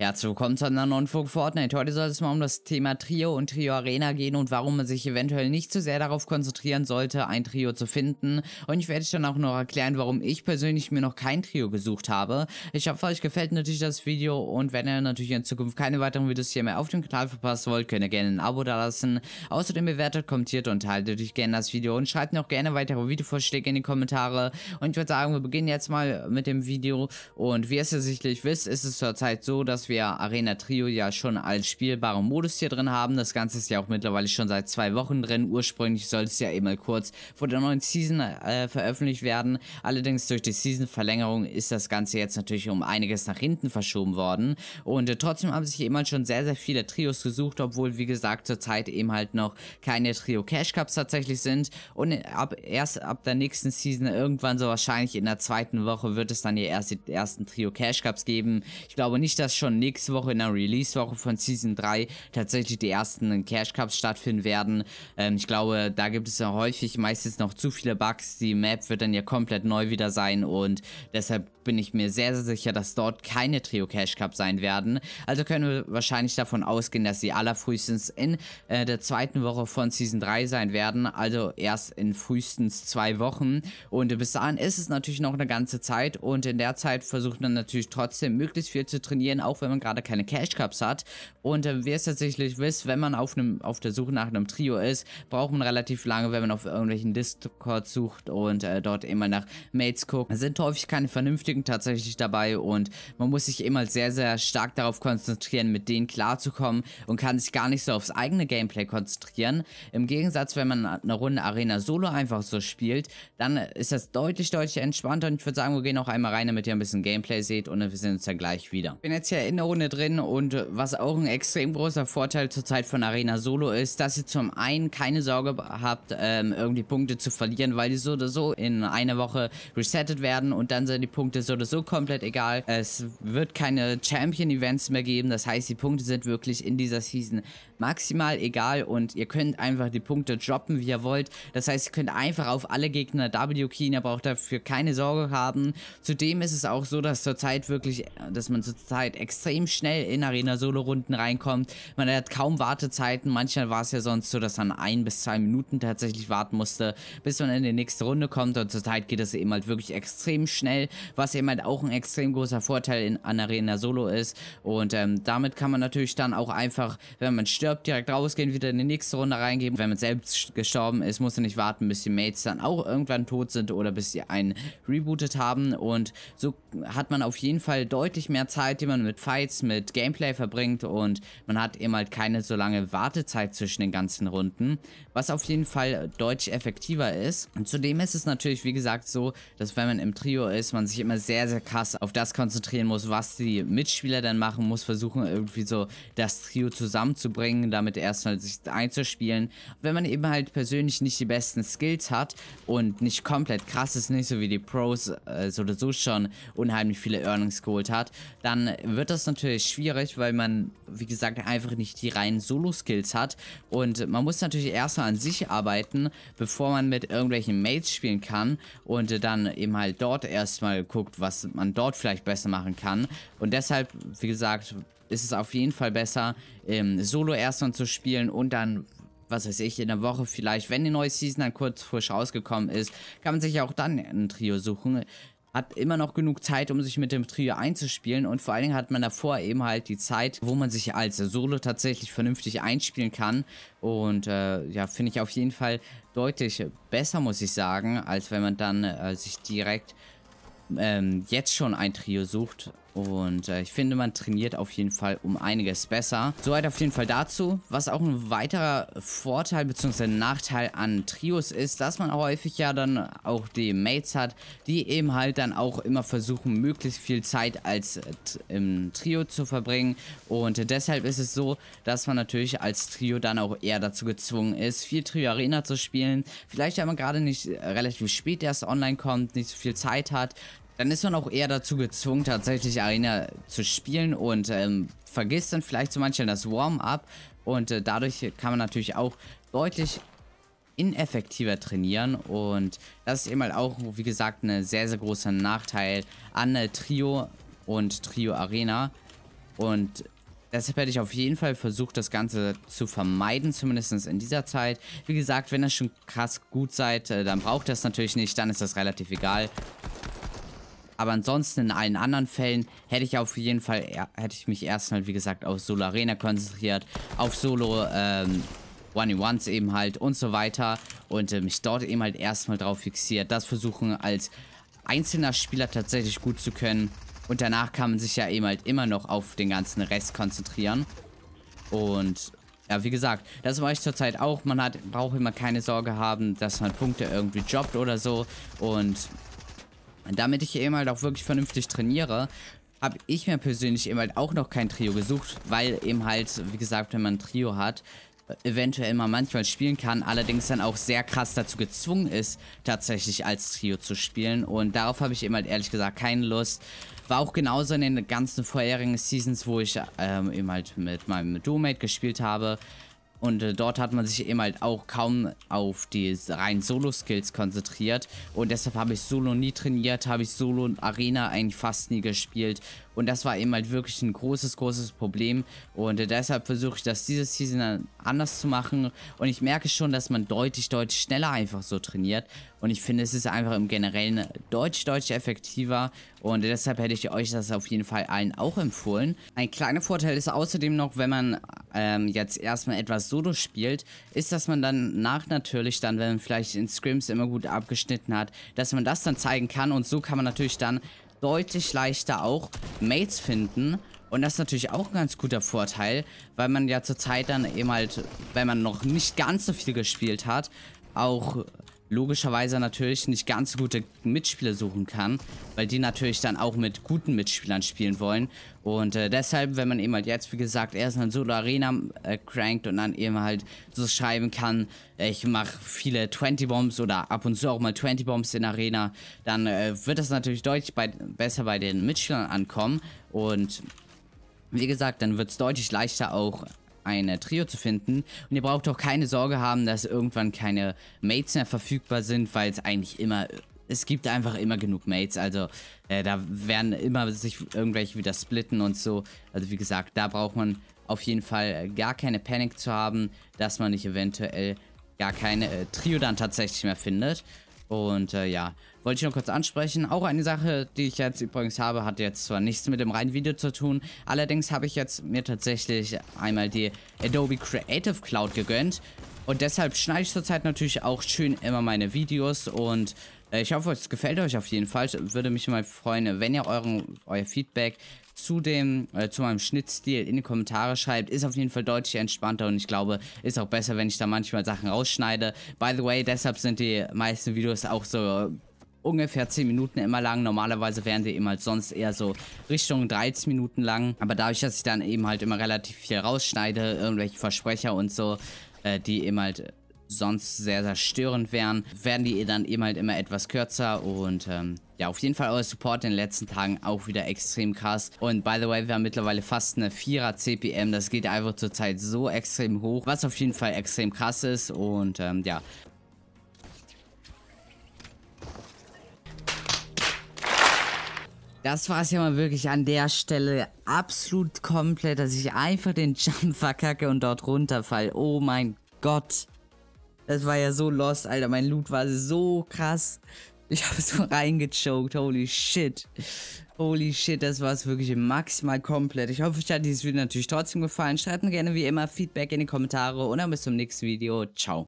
Herzlich willkommen zu einer neuen Folge Fortnite. Heute soll es mal um das Thema Trio und Trio Arena gehen und warum man sich eventuell nicht zu so sehr darauf konzentrieren sollte, ein Trio zu finden. Und ich werde euch dann auch noch erklären, warum ich persönlich mir noch kein Trio gesucht habe. Ich hoffe, euch gefällt natürlich das Video und wenn ihr natürlich in Zukunft keine weiteren Videos hier mehr auf dem Kanal verpassen wollt, könnt ihr gerne ein Abo dalassen. Außerdem bewertet, kommentiert und teilt natürlich gerne das Video und schreibt mir auch gerne weitere Videovorschläge in die Kommentare. Und ich würde sagen, wir beginnen jetzt mal mit dem Video. Und wie ihr es sicherlich wisst, ist es zurzeit so, dass wir dass wir Arena Trio ja schon als spielbaren Modus hier drin haben. Das Ganze ist ja auch mittlerweile schon seit zwei Wochen drin. Ursprünglich soll es ja eben mal kurz vor der neuen Season äh, veröffentlicht werden. Allerdings durch die Season-Verlängerung ist das Ganze jetzt natürlich um einiges nach hinten verschoben worden. Und äh, trotzdem haben sich eben schon sehr, sehr viele Trios gesucht, obwohl, wie gesagt, zurzeit eben halt noch keine Trio-Cash-Cups tatsächlich sind. Und äh, ab, erst ab der nächsten Season, irgendwann so wahrscheinlich in der zweiten Woche, wird es dann hier erst die ersten Trio-Cash-Cups geben. Ich glaube nicht, dass schon nächste Woche in der Release-Woche von Season 3 tatsächlich die ersten Cash Cups stattfinden werden. Ähm, ich glaube, da gibt es ja häufig meistens noch zu viele Bugs. Die Map wird dann ja komplett neu wieder sein und deshalb bin ich mir sehr, sehr sicher, dass dort keine Trio Cash Cup sein werden. Also können wir wahrscheinlich davon ausgehen, dass sie allerfrühestens in äh, der zweiten Woche von Season 3 sein werden. Also erst in frühestens zwei Wochen. Und bis dahin ist es natürlich noch eine ganze Zeit. Und in der Zeit versucht man natürlich trotzdem möglichst viel zu trainieren, auch wenn wenn man gerade keine Cash Cups hat. Und äh, wie ihr es tatsächlich wisst, wenn man auf, einem, auf der Suche nach einem Trio ist, braucht man relativ lange, wenn man auf irgendwelchen Discords sucht und äh, dort immer nach Mates guckt. Es sind häufig keine vernünftigen tatsächlich dabei und man muss sich immer sehr, sehr stark darauf konzentrieren, mit denen klarzukommen und kann sich gar nicht so aufs eigene Gameplay konzentrieren. Im Gegensatz, wenn man eine Runde Arena Solo einfach so spielt, dann ist das deutlich, deutlich entspannter und ich würde sagen, wir gehen auch einmal rein, damit ihr ein bisschen Gameplay seht und wir sehen uns dann gleich wieder. Ich bin jetzt hier in eigene Runde drin und äh, was auch ein extrem großer Vorteil zurzeit von Arena Solo ist, dass ihr zum einen keine Sorge habt, ähm, irgendwie Punkte zu verlieren, weil die so oder so in einer Woche resettet werden und dann sind die Punkte so oder so komplett egal. Es wird keine Champion-Events mehr geben, das heißt, die Punkte sind wirklich in dieser Season maximal egal und ihr könnt einfach die Punkte droppen, wie ihr wollt. Das heißt, ihr könnt einfach auf alle Gegner W-Keyen, ihr braucht dafür keine Sorge haben. Zudem ist es auch so, dass zurzeit wirklich, äh, dass man zurzeit extrem er eben schnell in Arena-Solo-Runden reinkommt. Man hat kaum Wartezeiten. Manchmal war es ja sonst so, dass man ein bis zwei Minuten tatsächlich warten musste, bis man in die nächste Runde kommt. Und zur Zeit geht es eben halt wirklich extrem schnell, was eben halt auch ein extrem großer Vorteil in an Arena Solo ist. Und ähm, damit kann man natürlich dann auch einfach, wenn man stirbt, direkt rausgehen, wieder in die nächste Runde reingeben. Wenn man selbst gestorben ist, muss man nicht warten, bis die Mates dann auch irgendwann tot sind oder bis sie einen rebootet haben. Und so hat man auf jeden Fall deutlich mehr Zeit, die man mit Fight Zeit mit Gameplay verbringt und man hat eben halt keine so lange Wartezeit zwischen den ganzen Runden, was auf jeden Fall deutlich effektiver ist. Und zudem ist es natürlich, wie gesagt, so, dass wenn man im Trio ist, man sich immer sehr, sehr krass auf das konzentrieren muss, was die Mitspieler dann machen, muss versuchen, irgendwie so das Trio zusammenzubringen, damit erstmal sich einzuspielen. Wenn man eben halt persönlich nicht die besten Skills hat und nicht komplett krass ist, nicht so wie die Pros äh, so oder so schon unheimlich viele Earnings geholt hat, dann wird das natürlich schwierig, weil man, wie gesagt, einfach nicht die reinen Solo-Skills hat. Und man muss natürlich erstmal an sich arbeiten, bevor man mit irgendwelchen Mates spielen kann. Und dann eben halt dort erstmal guckt, was man dort vielleicht besser machen kann. Und deshalb, wie gesagt, ist es auf jeden Fall besser, ähm, Solo erstmal zu spielen und dann was weiß ich, in der Woche vielleicht, wenn die neue Season dann kurz frisch rausgekommen ist, kann man sich auch dann ein Trio suchen hat immer noch genug Zeit, um sich mit dem Trio einzuspielen und vor allen Dingen hat man davor eben halt die Zeit, wo man sich als Solo tatsächlich vernünftig einspielen kann und äh, ja, finde ich auf jeden Fall deutlich besser, muss ich sagen, als wenn man dann äh, sich direkt ähm, jetzt schon ein Trio sucht. Und äh, ich finde, man trainiert auf jeden Fall um einiges besser. Soweit auf jeden Fall dazu. Was auch ein weiterer Vorteil bzw. Nachteil an Trios ist, dass man häufig ja dann auch die Mates hat, die eben halt dann auch immer versuchen, möglichst viel Zeit als äh, im Trio zu verbringen. Und äh, deshalb ist es so, dass man natürlich als Trio dann auch eher dazu gezwungen ist, viel Trio Arena zu spielen. Vielleicht, wenn man gerade nicht äh, relativ spät erst online kommt, nicht so viel Zeit hat, dann ist man auch eher dazu gezwungen, tatsächlich Arena zu spielen und ähm, vergisst dann vielleicht zu manchen das Warm-up und äh, dadurch kann man natürlich auch deutlich ineffektiver trainieren und das ist eben halt auch, wie gesagt, ein sehr, sehr großer Nachteil an äh, Trio und Trio Arena und Deshalb hätte ich auf jeden Fall versucht, das Ganze zu vermeiden, zumindest in dieser Zeit. Wie gesagt, wenn ihr schon krass gut seid, äh, dann braucht ihr es natürlich nicht, dann ist das relativ egal. Aber ansonsten in allen anderen Fällen hätte ich auf jeden Fall, hätte ich mich erstmal, wie gesagt, auf Solo Arena konzentriert, auf Solo, ähm, One-in-Ones eben halt und so weiter und äh, mich dort eben halt erstmal drauf fixiert. Das versuchen als einzelner Spieler tatsächlich gut zu können und danach kann man sich ja eben halt immer noch auf den ganzen Rest konzentrieren. Und ja, wie gesagt, das mache ich zurzeit auch. Man hat, braucht immer keine Sorge haben, dass man Punkte irgendwie droppt oder so und und damit ich eben halt auch wirklich vernünftig trainiere, habe ich mir persönlich eben halt auch noch kein Trio gesucht, weil eben halt, wie gesagt, wenn man ein Trio hat, eventuell mal manchmal spielen kann, allerdings dann auch sehr krass dazu gezwungen ist, tatsächlich als Trio zu spielen. Und darauf habe ich eben halt ehrlich gesagt keine Lust. War auch genauso in den ganzen vorherigen Seasons, wo ich ähm, eben halt mit meinem duo gespielt habe. Und äh, dort hat man sich eben halt auch kaum auf die reinen Solo-Skills konzentriert. Und deshalb habe ich Solo nie trainiert, habe ich Solo und Arena eigentlich fast nie gespielt. Und das war eben halt wirklich ein großes, großes Problem. Und äh, deshalb versuche ich das diese Season dann anders zu machen. Und ich merke schon, dass man deutlich, deutlich schneller einfach so trainiert. Und ich finde, es ist einfach im Generellen deutlich, deutlich effektiver. Und äh, deshalb hätte ich euch das auf jeden Fall allen auch empfohlen. Ein kleiner Vorteil ist außerdem noch, wenn man ähm, jetzt erstmal etwas Solo spielt, ist, dass man dann nach natürlich dann, wenn man vielleicht in Scrims immer gut abgeschnitten hat, dass man das dann zeigen kann und so kann man natürlich dann deutlich leichter auch Mates finden und das ist natürlich auch ein ganz guter Vorteil, weil man ja zurzeit dann eben halt, wenn man noch nicht ganz so viel gespielt hat, auch logischerweise natürlich nicht ganz so gute Mitspieler suchen kann, weil die natürlich dann auch mit guten Mitspielern spielen wollen. Und äh, deshalb, wenn man eben halt jetzt, wie gesagt, erst eine Solo-Arena äh, crankt und dann eben halt so schreiben kann, äh, ich mache viele 20-Bombs oder ab und zu auch mal 20-Bombs in Arena, dann äh, wird das natürlich deutlich bei, besser bei den Mitspielern ankommen. Und wie gesagt, dann wird es deutlich leichter auch eine Trio zu finden. Und ihr braucht auch keine Sorge haben, dass irgendwann keine Mates mehr verfügbar sind, weil es eigentlich immer... Es gibt einfach immer genug Mates, also äh, da werden immer sich irgendwelche wieder splitten und so. Also wie gesagt, da braucht man auf jeden Fall äh, gar keine Panik zu haben, dass man nicht eventuell gar keine äh, Trio dann tatsächlich mehr findet. Und äh, ja, wollte ich nur kurz ansprechen. Auch eine Sache, die ich jetzt übrigens habe, hat jetzt zwar nichts mit dem reinen Video zu tun. Allerdings habe ich jetzt mir tatsächlich einmal die Adobe Creative Cloud gegönnt. Und deshalb schneide ich zurzeit natürlich auch schön immer meine Videos und äh, ich hoffe, es gefällt euch auf jeden Fall. Ich würde mich mal freuen, wenn ihr euren, euer Feedback zu dem äh, zu meinem Schnittstil in die Kommentare schreibt, ist auf jeden Fall deutlich entspannter und ich glaube, ist auch besser, wenn ich da manchmal Sachen rausschneide. By the way, deshalb sind die meisten Videos auch so äh, ungefähr 10 Minuten immer lang. Normalerweise wären die eben halt sonst eher so Richtung 13 Minuten lang. Aber dadurch, dass ich dann eben halt immer relativ viel rausschneide, irgendwelche Versprecher und so, äh, die eben halt sonst sehr, sehr störend wären, werden die dann eben halt immer etwas kürzer und ähm, ja, auf jeden Fall euer Support in den letzten Tagen auch wieder extrem krass. Und by the way, wir haben mittlerweile fast eine 4er CPM. Das geht einfach zurzeit so extrem hoch, was auf jeden Fall extrem krass ist. Und ähm, ja, Das war es ja mal wirklich an der Stelle absolut komplett, dass ich einfach den Jump verkacke und dort runterfall. Oh mein Gott. Das war ja so lost, Alter. Mein Loot war so krass. Ich habe so reingechoked. Holy shit. Holy shit, das war es wirklich maximal komplett. Ich hoffe, euch hat dieses Video natürlich trotzdem gefallen. Schreibt mir gerne wie immer Feedback in die Kommentare und dann bis zum nächsten Video. Ciao.